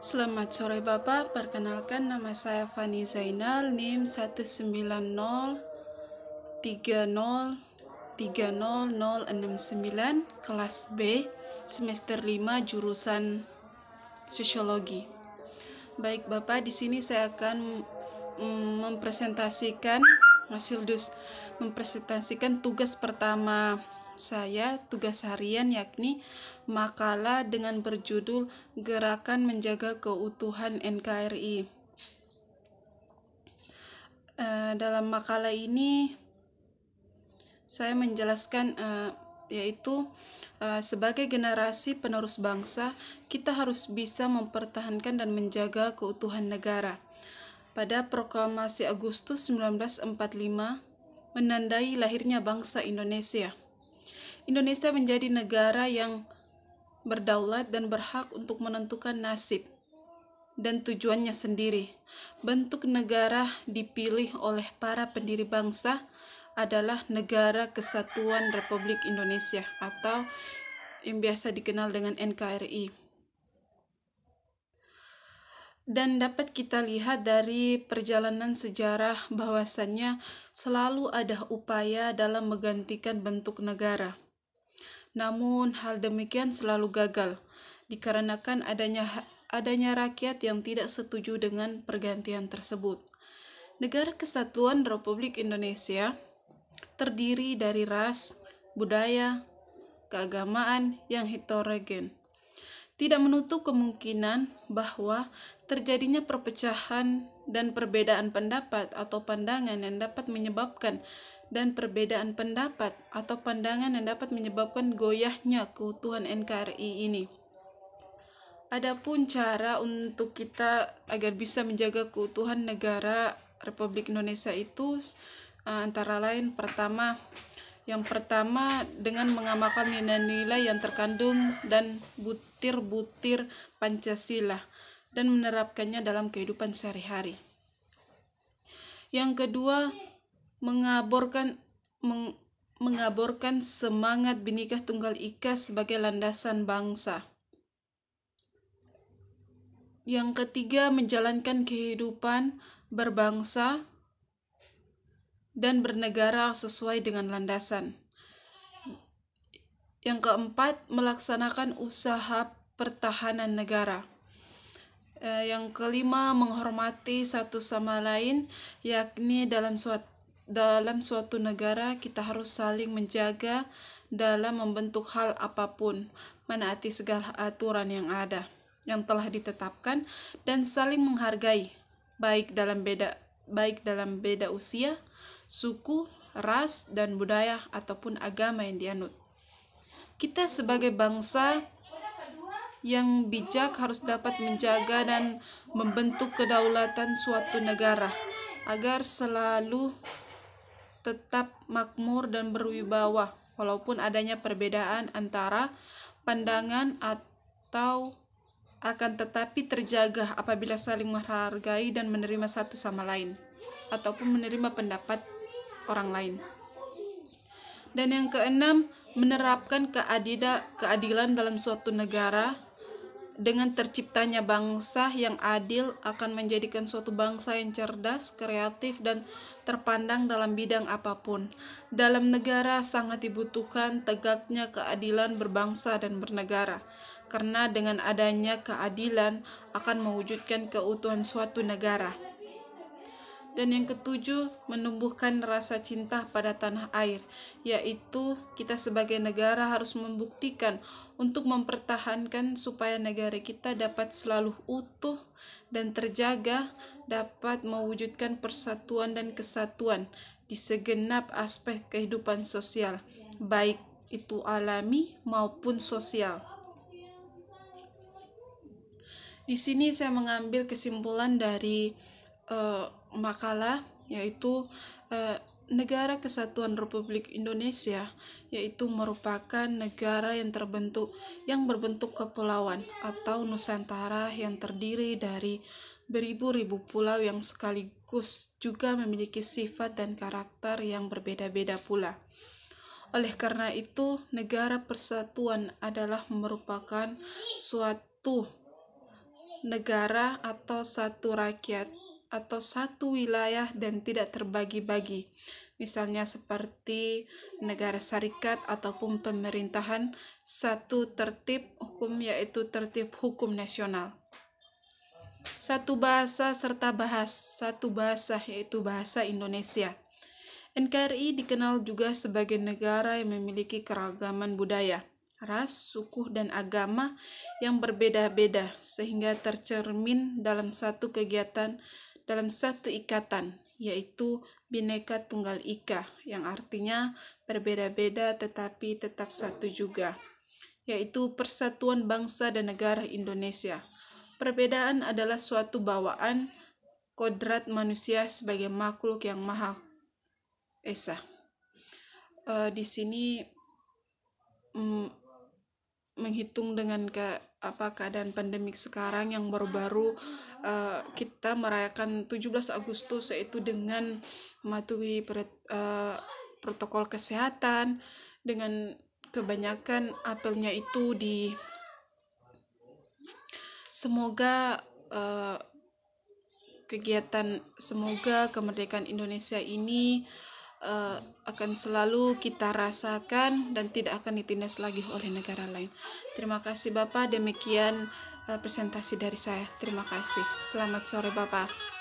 Selamat sore Bapak, perkenalkan nama saya Fani Zainal, NIM 1903030069, kelas B, semester 5, jurusan Sosiologi. Baik Bapak, di sini saya akan mm, mempresentasikan hasil dus mempresentasikan tugas pertama saya tugas harian yakni makalah dengan berjudul Gerakan Menjaga Keutuhan NKRI. E, eh, dalam makalah ini saya menjelaskan e, yaitu e, sebagai generasi penerus bangsa kita harus bisa mempertahankan dan menjaga keutuhan negara. Pada proklamasi Agustus 1945 menandai lahirnya bangsa Indonesia. Indonesia menjadi negara yang berdaulat dan berhak untuk menentukan nasib dan tujuannya sendiri. Bentuk negara dipilih oleh para pendiri bangsa adalah Negara Kesatuan Republik Indonesia atau yang biasa dikenal dengan NKRI. Dan dapat kita lihat dari perjalanan sejarah bahwasannya selalu ada upaya dalam menggantikan bentuk negara. Namun hal demikian selalu gagal dikarenakan adanya adanya rakyat yang tidak setuju dengan pergantian tersebut. Negara Kesatuan Republik Indonesia terdiri dari ras, budaya, keagamaan yang heterogen tidak menutup kemungkinan bahwa terjadinya perpecahan dan perbedaan pendapat atau pandangan yang dapat menyebabkan dan perbedaan pendapat atau pandangan yang dapat menyebabkan goyahnya keutuhan NKRI ini. Adapun cara untuk kita agar bisa menjaga keutuhan negara Republik Indonesia itu eh, antara lain pertama yang pertama dengan mengamalkan nilai-nilai yang terkandung dan butir-butir Pancasila dan menerapkannya dalam kehidupan sehari-hari. Yang kedua, mengaborkan meng, mengaborkan semangat bhinneka Tunggal Ika sebagai landasan bangsa. Yang ketiga, menjalankan kehidupan berbangsa dan bernegara sesuai dengan landasan. Yang keempat, melaksanakan usaha pertahanan negara. Eh, yang kelima, menghormati satu sama lain, yakni dalam suatu dalam suatu negara kita harus saling menjaga dalam membentuk hal apapun, menaati segala aturan yang ada, yang telah ditetapkan dan saling menghargai, baik dalam beda baik dalam beda usia suku, ras, dan budaya ataupun agama yang dianut. Kita sebagai bangsa yang bijak harus dapat menjaga dan membentuk kedaulatan suatu negara agar selalu tetap makmur dan berwibawa walaupun adanya perbedaan antara pandangan atau akan tetapi terjaga apabila saling menghargai dan menerima satu sama lain ataupun menerima pendapat orang lain. Dan yang keenam, menerapkan keadida, keadilan dalam suatu negara dengan terciptanya bangsa yang adil akan menjadikan suatu bangsa yang cerdas, kreatif, dan terpandang dalam bidang apapun. Dalam negara sangat dibutuhkan tegaknya keadilan berbangsa dan bernegara, karena dengan adanya keadilan akan mewujudkan keutuhan suatu negara. Dan yang ketujuh, menumbuhkan rasa cinta pada tanah air, yaitu kita sebagai negara harus membuktikan untuk mempertahankan supaya negara kita dapat selalu utuh dan terjaga, dapat mewujudkan persatuan dan kesatuan di segenap aspek kehidupan sosial, baik itu alami maupun sosial. Di sini saya mengambil kesimpulan dari Eh, makalah yaitu uh, Negara Kesatuan Republik Indonesia yaitu merupakan negara yang terbentuk yang berbentuk kepulauan atau nusantara yang terdiri dari beribu-ribu pulau yang sekaligus juga memiliki sifat dan karakter yang berbeda-beda pula. Oleh karena itu, negara persatuan adalah merupakan suatu negara atau satu rakyat atau satu wilayah dan tidak terbagi-bagi. Misalnya seperti negara syarikat ataupun pemerintahan satu tertib hukum yaitu tertib hukum nasional. Satu bahasa serta bahas satu bahasa yaitu bahasa Indonesia. NKRI dikenal juga sebagai negara yang memiliki keragaman budaya ras, suku, dan agama yang berbeda-beda, sehingga tercermin dalam satu kegiatan dalam satu ikatan, yaitu bineka tunggal ika, yang artinya berbeda-beda tetapi tetap satu juga, yaitu Persatuan Bangsa dan Negara Indonesia. Perbedaan adalah suatu bawaan kodrat manusia sebagai makhluk yang maha esa. Uh, di sini mm, menghitung dengan ke apa keadaan pandemik sekarang yang baru-baru uh, kita merayakan 17 Agustus yaitu dengan mematuhi per, uh, eh, protokol kesehatan dengan kebanyakan apelnya itu di semoga uh, kegiatan semoga kemerdekaan Indonesia ini Eh, akan selalu kita rasakan dan tidak akan ditindas lagi oleh negara lain. Terima kasih Bapak, demikian eh, presentasi dari saya. Terima kasih. Selamat sore Bapak.